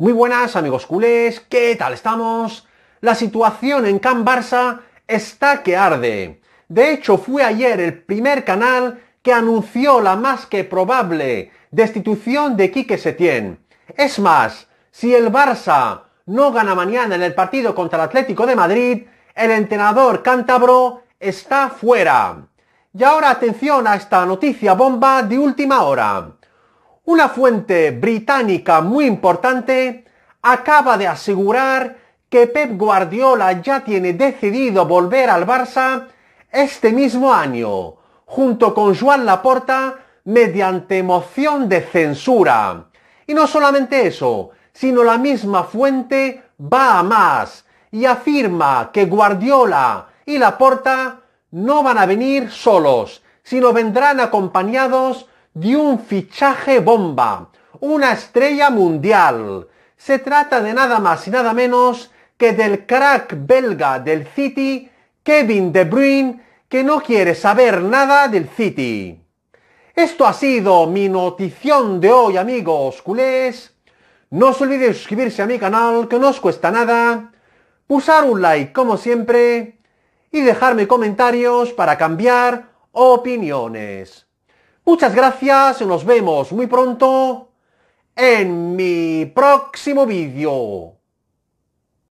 Muy buenas amigos culés, ¿qué tal estamos? La situación en Can Barça está que arde. De hecho, fue ayer el primer canal que anunció la más que probable destitución de Quique Setién. Es más, si el Barça no gana mañana en el partido contra el Atlético de Madrid, el entrenador cántabro está fuera. Y ahora atención a esta noticia bomba de última hora. Una fuente británica muy importante acaba de asegurar que Pep Guardiola ya tiene decidido volver al Barça este mismo año, junto con Joan Laporta, mediante moción de censura. Y no solamente eso, sino la misma fuente va a más y afirma que Guardiola y Laporta no van a venir solos, sino vendrán acompañados de un fichaje bomba, una estrella mundial. Se trata de nada más y nada menos que del crack belga del City, Kevin De Bruyne, que no quiere saber nada del City. Esto ha sido mi notición de hoy, amigos culés. No os olvidéis suscribirse a mi canal, que no os cuesta nada. Usar un like, como siempre. Y dejarme comentarios para cambiar opiniones. Muchas gracias, nos vemos muy pronto en mi próximo vídeo.